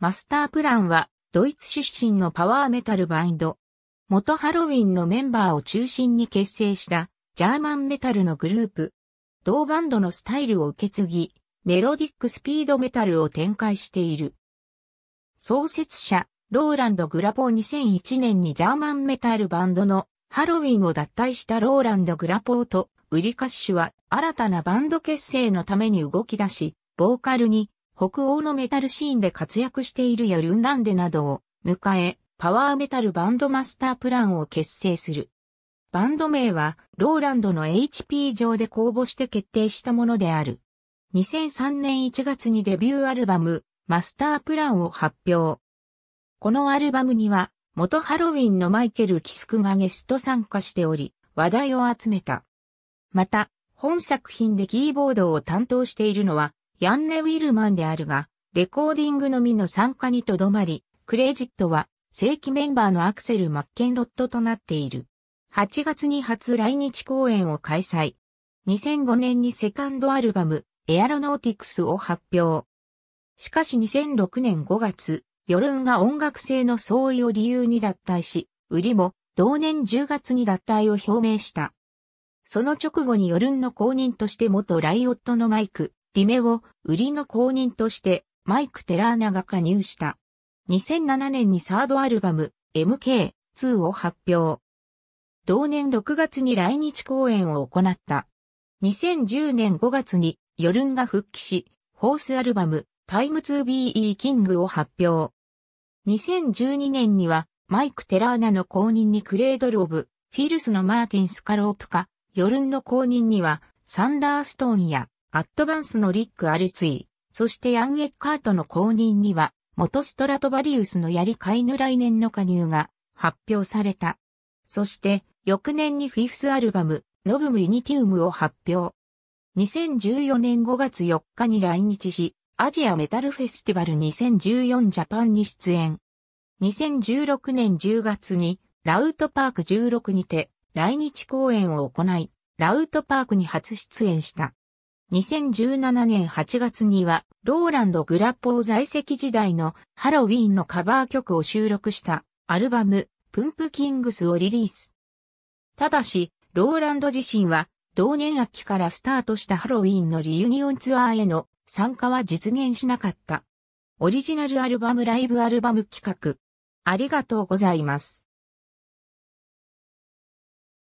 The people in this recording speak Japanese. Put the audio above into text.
マスタープランは、ドイツ出身のパワーメタルバンド。元ハロウィンのメンバーを中心に結成した、ジャーマンメタルのグループ。同バンドのスタイルを受け継ぎ、メロディックスピードメタルを展開している。創設者、ローランド・グラポー2001年にジャーマンメタルバンドのハロウィンを脱退したローランド・グラポーとウリカッシュは新たなバンド結成のために動き出し、ボーカルに北欧のメタルシーンで活躍しているやルンランデなどを迎え、パワーメタルバンドマスタープランを結成する。バンド名は、ローランドの HP 上で公募して決定したものである。2003年1月にデビューアルバム、マスタープランを発表。このアルバムには、元ハロウィンのマイケル・キスクがゲスト参加しており、話題を集めた。また、本作品でキーボードを担当しているのは、ヤンネ・ウィルマンであるが、レコーディングのみの参加にとどまり、クレジットは正規メンバーのアクセル・マッケンロットとなっている。8月に初来日公演を開催。2005年にセカンドアルバム、エアロノーティクスを発表。しかし2006年5月、ヨルンが音楽性の相違を理由に脱退し、売りも同年10月に脱退を表明した。その直後にヨルンの公認として元ライオットのマイク、夢メを売りの公認としてマイク・テラーナが加入した。2007年にサードアルバム MK2 を発表。同年6月に来日公演を行った。2010年5月にヨルンが復帰し、ホースアルバム Time2BE キングを発表。2012年にはマイク・テラーナの公認にクレードル・オブ・フィルスのマーティン・スカロープか、夜ンの公認にはサンダーストーンやアットバンスのリック・アルツィ、そしてヤン・エッカートの後任には、元ストラトバリウスのやり飼いぬ来年の加入が発表された。そして、翌年にフィフスアルバム、ノブム・イニティウムを発表。2014年5月4日に来日し、アジアメタルフェスティバル2014ジャパンに出演。2016年10月に、ラウトパーク16にて、来日公演を行い、ラウトパークに初出演した。2017年8月には、ローランド・グラッポー在籍時代のハロウィーンのカバー曲を収録したアルバム、プンプキングスをリリース。ただし、ローランド自身は、同年秋からスタートしたハロウィーンのリユニオンツアーへの参加は実現しなかった。オリジナルアルバムライブアルバム企画。ありがとうございます。